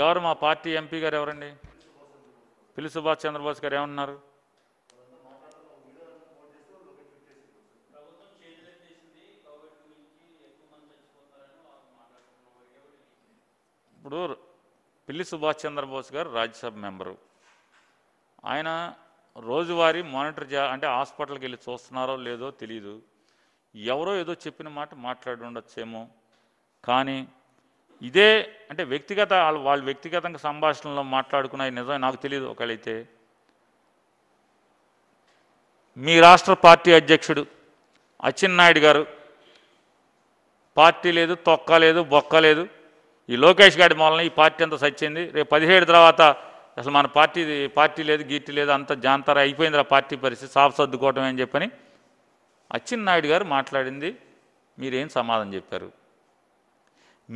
ఎవరు మా party MP గారు ఎవరండి పిల్లి సుభాష్ చంద్రబోస్ గారు ఏమన్నారు ఇప్పుడు పిల్లి సుభాష్ చంద్రబోస్ గారు రాజ్యసభ మెంబరు ఆయన రోజువారీ మానిటర్ చే అంటే హాస్పిటల్కి వెళ్ళి చూస్తున్నారో లేదో తెలీదు ఎవరో ఏదో చెప్పిన మాట మాట్లాడి ఉండొచ్చేమో కానీ ఇదే అంటే వ్యక్తిగత వాళ్ళు వ్యక్తిగతంగా సంభాషణలో మాట్లాడుకున్న నిజమే నాకు తెలియదు ఒకళ్ళైతే మీ రాష్ట్ర పార్టీ అధ్యక్షుడు అచ్చెన్నాయుడు గారు పార్టీ లేదు తొక్క లేదు బొక్క లేదు ఈ లోకేష్ గారి మూలన ఈ పార్టీ అంతా సచ్చింది రేపు పదిహేడు తర్వాత అసలు మన పార్టీ పార్టీ లేదు గీర్టీ లేదు అంత జాంతర అయిపోయింది ఆ పార్టీ పరిస్థితి సాఫ్ సర్దుకోవటం అని చెప్పని అచ్చెన్నాయుడు గారు మాట్లాడింది మీరేం సమాధానం చెప్పారు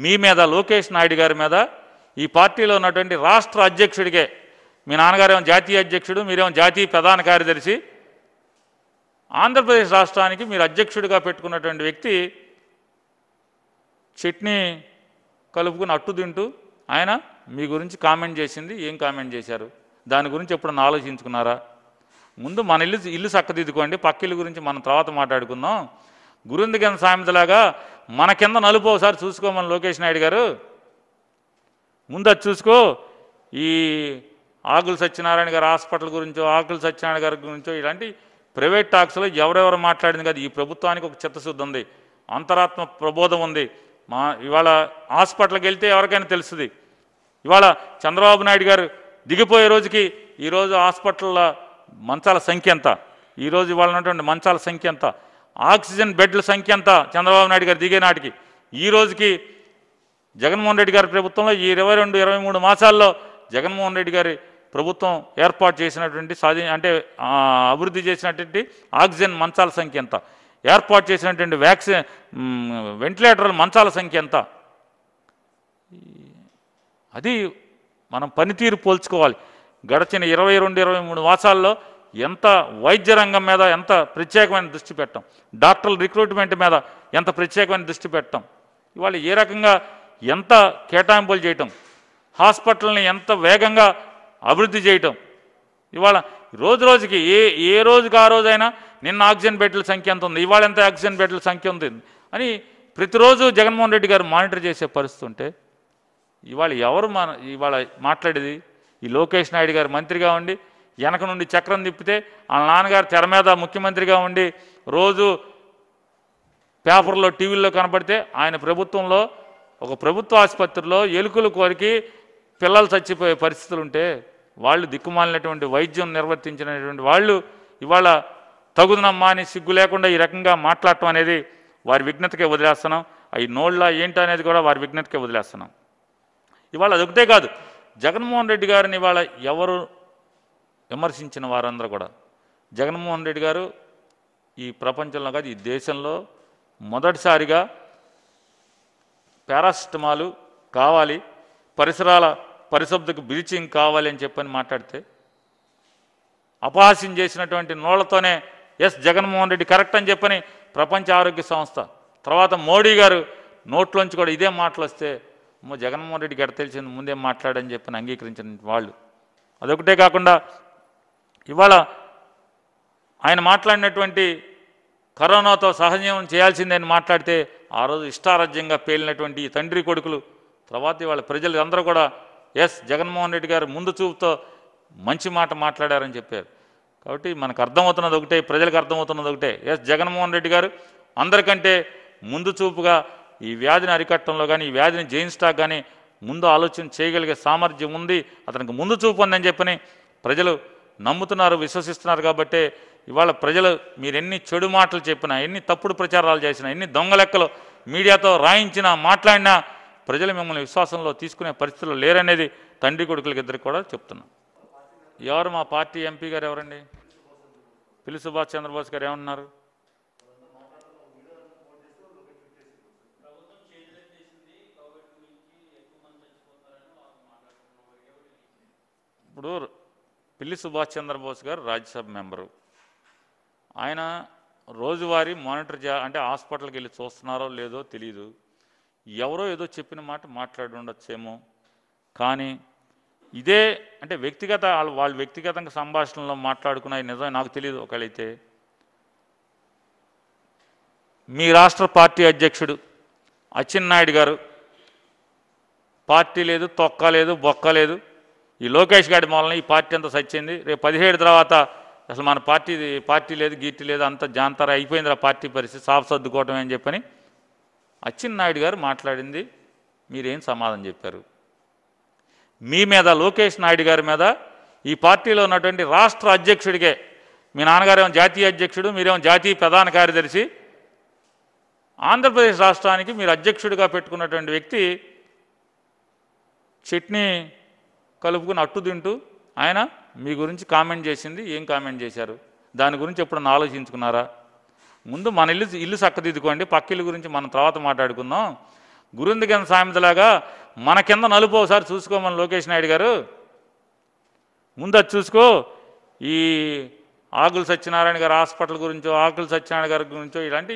మీ మీద లోకేష్ నాయుడు గారి మీద ఈ పార్టీలో ఉన్నటువంటి రాష్ట్ర అధ్యక్షుడికే మీ నాన్నగారేమో జాతీయ అధ్యక్షుడు మీరేమో జాతీయ ప్రధాన కార్యదర్శి ఆంధ్రప్రదేశ్ రాష్ట్రానికి మీరు అధ్యక్షుడిగా పెట్టుకున్నటువంటి వ్యక్తి చట్నీ కలుపుకుని అట్టు తింటూ ఆయన మీ గురించి కామెంట్ చేసింది ఏం కామెంట్ చేశారు దాని గురించి ఎప్పుడన్నా ఆలోచించుకున్నారా ముందు మన ఇల్లు ఇల్లు చక్కదిద్దుకోండి పక్కిల్లు గురించి మనం తర్వాత మాట్లాడుకుందాం గురుందిగన్ సామెతలాగా మన కింద నలుపు ఒకసారి చూసుకోమని లోకేష్ నాయుడు గారు ముందు అది చూసుకో ఈ ఆకులు సత్యనారాయణ గారు హాస్పిటల్ గురించో ఆకులు సత్యనారాయణ గారి గురించో ఇలాంటి ప్రైవేట్ టాక్స్లో ఎవరెవరు మాట్లాడింది కాదు ఈ ప్రభుత్వానికి ఒక చిత్తశుద్ధి ఉంది అంతరాత్మ ప్రబోధం ఉంది మా ఇవాళ హాస్పిటల్కి వెళ్తే ఎవరికైనా తెలుస్తుంది ఇవాళ చంద్రబాబు నాయుడు గారు దిగిపోయే రోజుకి ఈరోజు హాస్పిటల్ల మంచాల సంఖ్య ఎంత ఈరోజు ఇవాళ ఉన్నటువంటి మంచాల సంఖ్య ఎంత ఆక్సిజన్ బెడ్ల సంఖ్య ఎంత చంద్రబాబు నాయుడు గారు దిగే నాటికి ఈ రోజుకి జగన్మోహన్ రెడ్డి గారి ప్రభుత్వంలో ఈ ఇరవై రెండు ఇరవై మూడు మాసాల్లో జగన్మోహన్ రెడ్డి గారి ప్రభుత్వం ఏర్పాటు చేసినటువంటి సాధి అంటే అభివృద్ధి చేసినటువంటి ఆక్సిజన్ మంచాల సంఖ్య ఎంత ఏర్పాటు చేసినటువంటి వ్యాక్సిన్ వెంటిలేటర్ల మంచాల సంఖ్య ఎంత అది మనం పనితీరు పోల్చుకోవాలి గడచిన ఇరవై రెండు ఇరవై మూడు మాసాల్లో ఎంత వైద్య రంగం మీద ఎంత ప్రత్యేకమైన దృష్టి పెట్టాం డాక్టర్ల రిక్రూట్మెంట్ మీద ఎంత ప్రత్యేకమైన దృష్టి పెట్టాం ఇవాళ ఏ రకంగా ఎంత కేటాయింపులు చేయటం హాస్పిటల్ని ఎంత వేగంగా అభివృద్ధి చేయటం ఇవాళ రోజు రోజుకి ఏ ఏ రోజుకి ఆ రోజైనా నిన్న ఆక్సిజన్ బెడ్ల సంఖ్య ఎంత ఉంది ఇవాళ ఎంత ఆక్సిజన్ బెడ్ల సంఖ్య ఉంది అని ప్రతిరోజు జగన్మోహన్ రెడ్డి గారు మానిటర్ చేసే పరిస్థితి ఉంటే ఇవాళ ఎవరు మన ఇవాళ మాట్లాడేది ఈ లోకేష్ నాయుడు గారు మంత్రిగా ఉండి వెనక నుండి చక్రం తిప్పితే వాళ్ళ నాన్నగారు తెర మీద ముఖ్యమంత్రిగా ఉండి రోజు పేపర్లో టీవీల్లో కనపడితే ఆయన ప్రభుత్వంలో ఒక ప్రభుత్వ ఆసుపత్రిలో ఎలుకలు కోరికి పిల్లలు చచ్చిపోయే పరిస్థితులు ఉంటే వాళ్ళు దిక్కుమాలినటువంటి వైద్యం నిర్వర్తించినటువంటి వాళ్ళు ఇవాళ తగుదనమ్మా అని సిగ్గు లేకుండా ఈ రకంగా మాట్లాడటం అనేది వారి విఘ్నతకే వదిలేస్తున్నాం అవి నోళ్ళ ఏంటి అనేది కూడా వారి విఘ్నతకే వదిలేస్తున్నాం ఇవాళ అదొకటే కాదు జగన్మోహన్ రెడ్డి గారిని ఇవాళ ఎవరు విమర్శించిన వారందరూ కూడా జగన్మోహన్ రెడ్డి గారు ఈ ప్రపంచంలో కాదు ఈ దేశంలో మొదటిసారిగా పారాసిటమాలు కావాలి పరిసరాల పరిశుద్ధకు బ్లీచింగ్ కావాలి అని చెప్పని మాట్లాడితే అపహాస్యం చేసినటువంటి నోళ్లతోనే ఎస్ జగన్మోహన్ రెడ్డి కరెక్ట్ అని చెప్పని ప్రపంచ ఆరోగ్య సంస్థ తర్వాత మోడీ గారు నోట్లోంచి కూడా ఇదే మాటలు వస్తే జగన్మోహన్ రెడ్డి గడ తెలిసింది ముందే మాట్లాడని చెప్పని అంగీకరించిన వాళ్ళు అదొకటే కాకుండా ఇవాళ ఆయన మాట్లాడినటువంటి కరోనాతో సహజీవనం చేయాల్సిందని మాట్లాడితే ఆ రోజు ఇష్టారాజ్యంగా పేలినటువంటి ఈ తండ్రి కొడుకులు తర్వాత ఇవాళ ప్రజలు అందరూ కూడా ఎస్ జగన్మోహన్ రెడ్డి గారు ముందు చూపుతో మంచి మాట మాట్లాడారని చెప్పారు కాబట్టి మనకు అర్థమవుతున్నది ఒకటే ప్రజలకు అర్థమవుతున్నది ఒకటే ఎస్ జగన్మోహన్ రెడ్డి గారు అందరికంటే ముందు చూపుగా ఈ వ్యాధిని అరికట్టడంలో కానీ ఈ వ్యాధిని జయించటాక్ కానీ ముందు ఆలోచన చేయగలిగే సామర్థ్యం ఉంది అతనికి ముందు చూపు ఉందని చెప్పని ప్రజలు నమ్ముతున్నారు విశ్వసిస్తున్నారు కాబట్టే ఇవాళ ప్రజలు మీరెన్ని చెడు మాటలు చెప్పినా ఎన్ని తప్పుడు ప్రచారాలు చేసినా ఎన్ని దొంగలెక్కలు మీడియాతో రాయించినా మాట్లాడినా ప్రజలు మిమ్మల్ని విశ్వాసంలో తీసుకునే పరిస్థితులు లేరనేది తండ్రి కొడుకులకి ఇద్దరికి కూడా చెప్తున్నా ఎవరు మా పార్టీ ఎంపీ గారు ఎవరండి పిల్లి సుభాష్ చంద్రబోస్ గారు ఏమన్నారు ఇప్పుడు పిల్లి సుభాష్ చంద్రబోస్ గారు రాజ్యసభ మెంబరు ఆయన రోజువారీ మానిటర్ చే అంటే హాస్పిటల్కి వెళ్ళి చూస్తున్నారో లేదో తెలియదు ఎవరో ఏదో చెప్పిన మాట మాట్లాడి ఉండొచ్చేమో కానీ ఇదే అంటే వ్యక్తిగత వాళ్ళు వాళ్ళ వ్యక్తిగతంగా సంభాషణలో మాట్లాడుకున్న నిజం నాకు తెలియదు ఒకళ్ళైతే మీ రాష్ట్ర పార్టీ అధ్యక్షుడు అచ్చెన్నాయుడు గారు పార్టీ లేదు తొక్క లేదు బొక్క లేదు ఈ లోకేష్ గారి మూలన ఈ పార్టీ అంతా సచ్చింది రేపు పదిహేడు తర్వాత అసలు మన పార్టీ పార్టీ లేదు గీర్టీ లేదు అంత జాంతర అయిపోయింది ఆ పార్టీ పరిస్థితి సాఫ్ సర్దుకోవటం అని చెప్పని అచ్చెన్నాయుడు గారు మాట్లాడింది మీరేం సమాధానం చెప్పారు మీ మీద లోకేష్ నాయుడు గారి మీద ఈ పార్టీలో ఉన్నటువంటి రాష్ట్ర అధ్యక్షుడికే మీ నాన్నగారేమో జాతీయ అధ్యక్షుడు మీరేమో జాతీయ ప్రధాన కార్యదర్శి ఆంధ్రప్రదేశ్ రాష్ట్రానికి మీరు అధ్యక్షుడిగా పెట్టుకున్నటువంటి వ్యక్తి చట్నీ కలుపుకుని అట్టు తింటూ ఆయన మీ గురించి కామెంట్ చేసింది ఏం కామెంట్ చేశారు దాని గురించి ఎప్పుడన్నా ఆలోచించుకున్నారా ముందు మన ఇల్లు ఇల్లు చక్కదిద్దుకోండి పక్క ఇల్లు గురించి మనం తర్వాత మాట్లాడుకుందాం గురుంది కింద సామెతలాగా మన కింద నలుపు ఒకసారి చూసుకోమని లోకేష్ నాయుడు గారు ముందు అది చూసుకో ఈ ఆకులు సత్యనారాయణ గారు హాస్పిటల్ గురించో ఆకులు సత్యనారాయణ గారి గురించో ఇలాంటి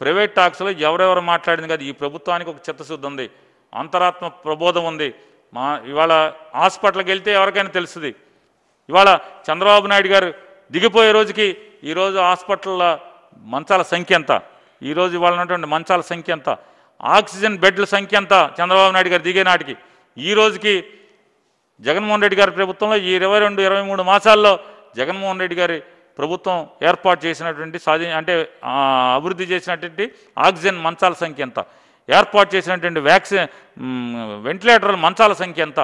ప్రైవేట్ టాక్స్లో ఎవరెవరు మాట్లాడింది కాదు ఈ ప్రభుత్వానికి ఒక చిత్తశుద్ధి ఉంది అంతరాత్మ ప్రబోధం ఉంది మా ఇవాళ హాస్పిటల్కి వెళ్తే ఎవరికైనా తెలుస్తుంది ఇవాళ చంద్రబాబు నాయుడు గారు దిగిపోయే రోజుకి ఈరోజు హాస్పిటల్ల మంచాల సంఖ్య ఎంత ఈరోజు ఇవాళ ఉన్నటువంటి మంచాల సంఖ్య ఎంత ఆక్సిజన్ బెడ్ల సంఖ్య ఎంత చంద్రబాబు నాయుడు గారు దిగే నాటికి ఈ రోజుకి జగన్మోహన్ రెడ్డి గారి ప్రభుత్వంలో ఈ ఇరవై రెండు ఇరవై మూడు మాసాల్లో జగన్మోహన్ రెడ్డి గారి ప్రభుత్వం ఏర్పాటు చేసినటువంటి సాధి అంటే అభివృద్ధి చేసినటువంటి ఆక్సిజన్ మంచాల సంఖ్య ఎంత ఏర్పాటు చేసినటువంటి వ్యాక్సిన్ వెంటిలేటర్ల మంచాల సంఖ్య ఎంత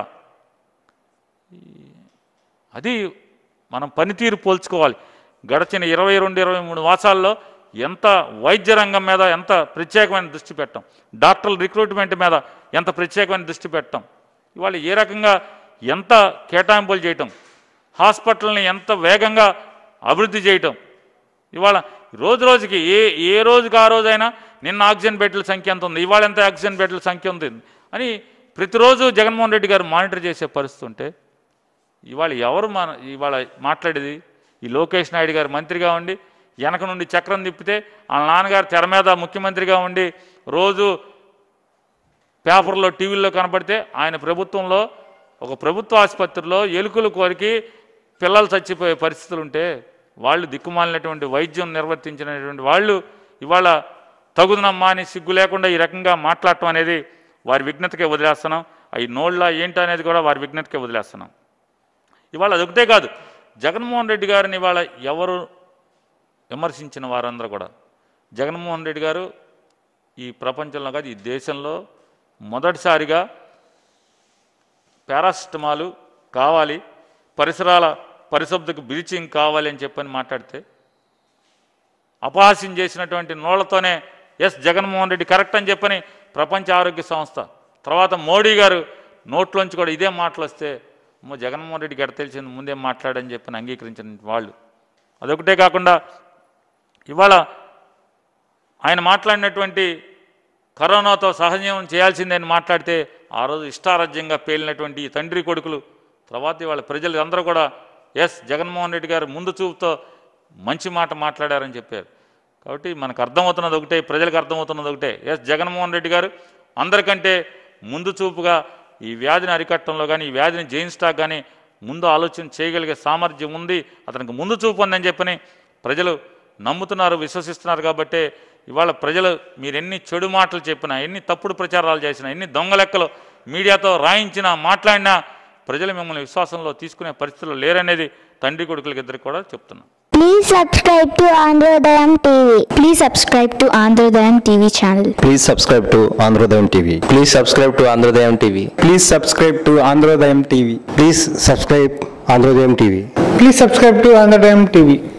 అది మనం పనితీరు పోల్చుకోవాలి గడిచిన ఇరవై రెండు ఇరవై మూడు మాసాల్లో ఎంత వైద్య రంగం మీద ఎంత ప్రత్యేకమైన దృష్టి పెట్టాం డాక్టర్ల రిక్రూట్మెంట్ మీద ఎంత ప్రత్యేకమైన దృష్టి పెట్టాం ఇవాళ ఏ రకంగా ఎంత కేటాయింపులు చేయటం హాస్పిటల్ని ఎంత వేగంగా అభివృద్ధి చేయటం ఇవాళ రోజు రోజుకి ఏ ఏ రోజుకి ఆ రోజైనా నిన్న ఆక్సిజన్ బెడ్ల సంఖ్య ఎంత ఉంది ఇవాళ ఎంత ఆక్సిజన్ బెడ్ల సంఖ్య ఉంది అని ప్రతిరోజు జగన్మోహన్ రెడ్డి గారు మానిటర్ చేసే పరిస్థితి ఉంటే ఇవాళ ఎవరు మన ఇవాళ మాట్లాడేది ఈ లోకేష్ నాయుడు గారు మంత్రిగా ఉండి వెనక నుండి చక్రం తిప్పితే వాళ్ళ నాన్నగారు తెర మీద ముఖ్యమంత్రిగా ఉండి రోజు పేపర్లో టీవీల్లో కనపడితే ఆయన ప్రభుత్వంలో ఒక ప్రభుత్వ ఆసుపత్రిలో ఎలుకలు కోరికి పిల్లలు చచ్చిపోయే పరిస్థితులు ఉంటే వాళ్ళు దిక్కుమాలినటువంటి వైద్యం నిర్వర్తించినటువంటి వాళ్ళు ఇవాళ తగుదనమ్మా అని సిగ్గు లేకుండా ఈ రకంగా మాట్లాడటం అనేది వారి విఘ్నతకే వదిలేస్తున్నాం అవి నోళ్ళ ఏంటి అనేది కూడా వారి విఘ్నతకే వదిలేస్తున్నాం ఇవాళ అదొకటే కాదు జగన్మోహన్ రెడ్డి గారిని ఇవాళ ఎవరు విమర్శించిన వారందరూ కూడా జగన్మోహన్ రెడ్డి గారు ఈ ప్రపంచంలో కాదు ఈ దేశంలో మొదటిసారిగా పారాసిటమాలు కావాలి పరిసరాల పరిశుభ్రతకు బ్లీచింగ్ కావాలి అని చెప్పని మాట్లాడితే అపహాస్యం చేసినటువంటి నోళ్లతోనే ఎస్ జగన్మోహన్ రెడ్డి కరెక్ట్ అని చెప్పని ప్రపంచ ఆరోగ్య సంస్థ తర్వాత మోడీ గారు నోట్లోంచి కూడా ఇదే మాటలు వస్తే జగన్మోహన్ రెడ్డికి గడ తెలిసింది ముందే మాట్లాడని చెప్పని అంగీకరించిన వాళ్ళు అదొకటే కాకుండా ఇవాళ ఆయన మాట్లాడినటువంటి కరోనాతో సహజీవనం చేయాల్సిందని మాట్లాడితే ఆ రోజు ఇష్టారాజ్యంగా పేలినటువంటి ఈ తండ్రి కొడుకులు తర్వాత ఇవాళ ప్రజలు అందరూ కూడా ఎస్ జగన్మోహన్ రెడ్డి గారు ముందు చూపుతో మంచి మాట మాట్లాడారని చెప్పారు కాబట్టి మనకు అర్థమవుతున్నది ఒకటే ప్రజలకు అర్థమవుతున్నది ఒకటే ఎస్ జగన్మోహన్ రెడ్డి గారు అందరికంటే ముందు చూపుగా ఈ వ్యాధిని అరికట్టడంలో కానీ ఈ వ్యాధిని జయించటా కానీ ముందు ఆలోచన చేయగలిగే సామర్థ్యం ఉంది అతనికి ముందు చూపు ఉందని చెప్పని ప్రజలు నమ్ముతున్నారు విశ్వసిస్తున్నారు కాబట్టి ఇవాళ ప్రజలు మీరు ఎన్ని చెడు మాటలు చెప్పినా ఎన్ని తప్పుడు ప్రచారాలు చేసినా ఎన్ని దొంగలెక్కలు మీడియాతో రాయించినా మాట్లాడినా ప్రజలు మిమ్మల్ని విశ్వాసంలో తీసుకునే పరిస్థితులు లేరనేది తండ్రి కొడుకులకి ఇద్దరికి కూడా చెప్తున్నాను Please subscribe to Andhrodayam TV. Please subscribe to Andhrodayam TV channel. Please subscribe to Andhrodayam TV. Please subscribe to Andhrodayam TV. Please subscribe to Andhrodayam TV. Please subscribe Andhrodayam TV. Please subscribe to Andhrodayam TV.